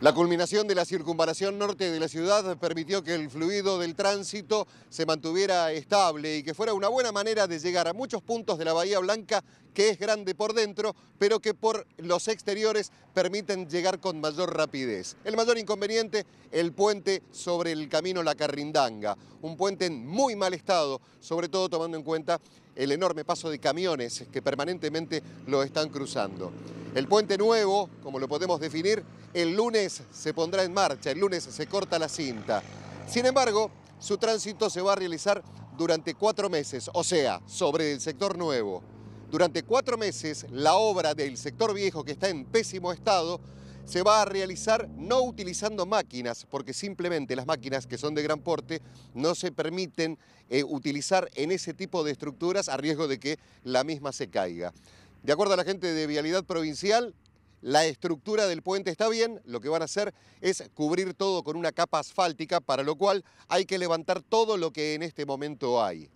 La culminación de la circunvalación norte de la ciudad permitió que el fluido del tránsito se mantuviera estable y que fuera una buena manera de llegar a muchos puntos de la Bahía Blanca, que es grande por dentro, pero que por los exteriores permiten llegar con mayor rapidez. El mayor inconveniente, el puente sobre el camino La Carrindanga, un puente en muy mal estado, sobre todo tomando en cuenta el enorme paso de camiones que permanentemente lo están cruzando. El puente nuevo, como lo podemos definir, el lunes se pondrá en marcha, el lunes se corta la cinta. Sin embargo, su tránsito se va a realizar durante cuatro meses, o sea, sobre el sector nuevo. Durante cuatro meses, la obra del sector viejo, que está en pésimo estado, se va a realizar no utilizando máquinas, porque simplemente las máquinas que son de gran porte no se permiten eh, utilizar en ese tipo de estructuras a riesgo de que la misma se caiga. De acuerdo a la gente de Vialidad Provincial, la estructura del puente está bien, lo que van a hacer es cubrir todo con una capa asfáltica, para lo cual hay que levantar todo lo que en este momento hay.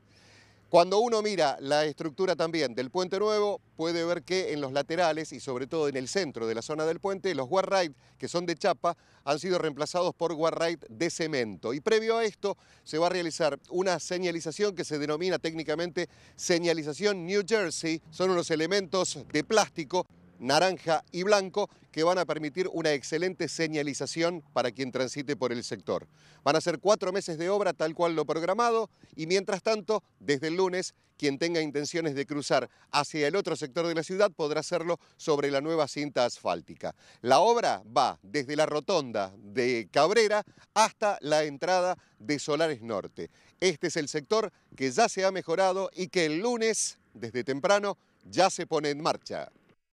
Cuando uno mira la estructura también del puente nuevo, puede ver que en los laterales y sobre todo en el centro de la zona del puente, los guardrails que son de chapa, han sido reemplazados por guardrails de cemento. Y previo a esto se va a realizar una señalización que se denomina técnicamente señalización New Jersey. Son unos elementos de plástico naranja y blanco que van a permitir una excelente señalización para quien transite por el sector. Van a ser cuatro meses de obra tal cual lo programado y mientras tanto, desde el lunes, quien tenga intenciones de cruzar hacia el otro sector de la ciudad podrá hacerlo sobre la nueva cinta asfáltica. La obra va desde la rotonda de Cabrera hasta la entrada de Solares Norte. Este es el sector que ya se ha mejorado y que el lunes, desde temprano, ya se pone en marcha.